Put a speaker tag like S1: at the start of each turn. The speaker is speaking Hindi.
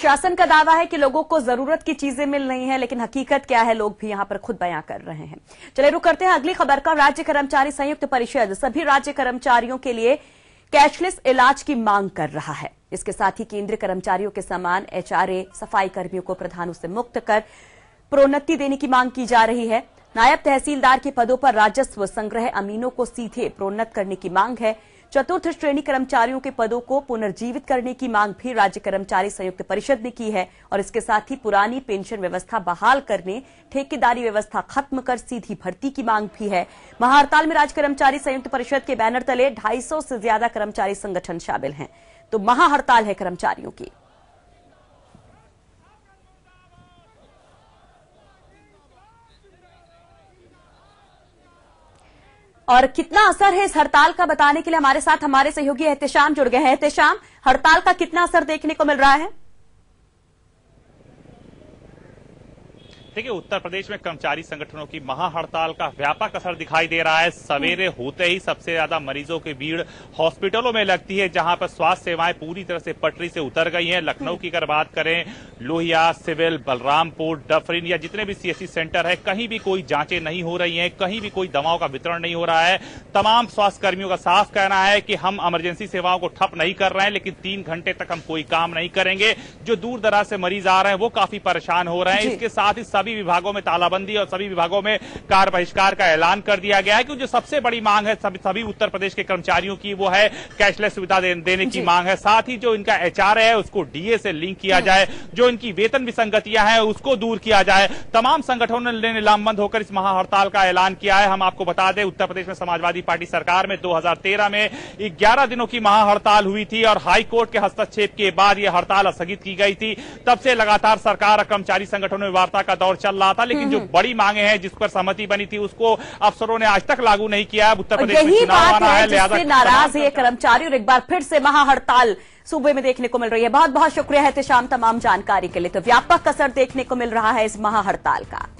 S1: प्रशासन का दावा है कि लोगों को जरूरत की चीजें मिल रही हैं लेकिन हकीकत क्या है लोग भी यहां पर खुद बयां कर रहे हैं चले रुक करते हैं अगली खबर का राज्य कर्मचारी संयुक्त परिषद सभी राज्य कर्मचारियों के लिए कैशलेस इलाज की मांग कर रहा है इसके साथ ही केंद्रीय कर्मचारियों के समान एचआरए सफाई कर्मियों को प्रधानों से मुक्त कर प्रोन्नति देने की मांग की जा रही है नायब तहसीलदार के पदों पर राजस्व संग्रह अमीनों को सीधे प्रोन्नत करने की मांग है चतुर्थ श्रेणी कर्मचारियों के पदों को पुनर्जीवित करने की मांग भी राज्य कर्मचारी संयुक्त परिषद ने की है और इसके साथ ही पुरानी पेंशन व्यवस्था बहाल करने ठेकेदारी व्यवस्था खत्म कर सीधी भर्ती की मांग भी है महाड़ताल में राज्य कर्मचारी संयुक्त परिषद के बैनर तले ढाई से ज्यादा कर्मचारी संगठन शामिल हैं तो महाहड़ताल है कर्मचारियों की और कितना असर है इस हड़ताल का बताने के लिए हमारे साथ हमारे सहयोगी एहतेशाम जुड़ गए हैं एहतेशाम हड़ताल का कितना असर देखने को मिल रहा है
S2: देखिए उत्तर प्रदेश में कर्मचारी संगठनों की महाहड़ताल का व्यापक असर दिखाई दे रहा है सवेरे हम्म। होते ही सबसे ज्यादा मरीजों की भीड़ हॉस्पिटलों में लगती है जहां पर स्वास्थ्य सेवाएं पूरी तरह से पटरी से उतर गई हैं लखनऊ की अगर बात करें लोहिया सिविल बलरामपुर डफरिन या जितने भी सीएससी सेंटर है कहीं भी कोई जांचें नहीं हो रही है कहीं भी कोई दवाओं का वितरण नहीं हो रहा है तमाम स्वास्थ्य कर्मियों का साफ कहना है कि हम इमरजेंसी सेवाओं को ठप नहीं कर रहे हैं लेकिन तीन घंटे तक हम कोई काम नहीं करेंगे जो दूर दराज से मरीज आ रहे हैं वो काफी परेशान हो रहे हैं इसके साथ ही सभी विभागों में तालाबंदी और सभी विभागों में कार बहिष्कार का ऐलान कर दिया गया है क्योंकि जो सबसे बड़ी मांग है सभी सभी उत्तर प्रदेश के कर्मचारियों की वो है कैशलेस सुविधा दे, देने की मांग है साथ ही जो इनका एचआर है उसको डीए से लिंक किया हम्म। जाए जो इनकी वेतन विसंगतियां हैं उसको दूर किया जाए तमाम संगठनों ने लामबंद होकर इस महाहड़ताल का ऐलान किया है हम आपको बता दें उत्तर प्रदेश में समाजवादी पार्टी सरकार में दो में ग्यारह दिनों की महाहड़ताल हुई थी और हाईकोर्ट के हस्तक्षेप के बाद यह हड़ताल स्थगित की गई थी तब से लगातार सरकार और कर्मचारी संगठनों में वार्ता का दौर दौर चल रहा था लेकिन जो हम्म, हम्म। बड़ी मांगे हैं जिस पर सहमति बनी थी उसको अफसरों ने आज तक लागू नहीं किया है उत्तर प्रदेश में चुनाव आना है लिहाजा नाराज
S1: ये कर्मचारी और एक बार फिर से महाहड़ताल सूबे में देखने को मिल रही है बहुत बहुत शुक्रिया है शाम तमाम जानकारी के लिए तो व्यापक असर देखने को मिल रहा है इस महाहड़ताल का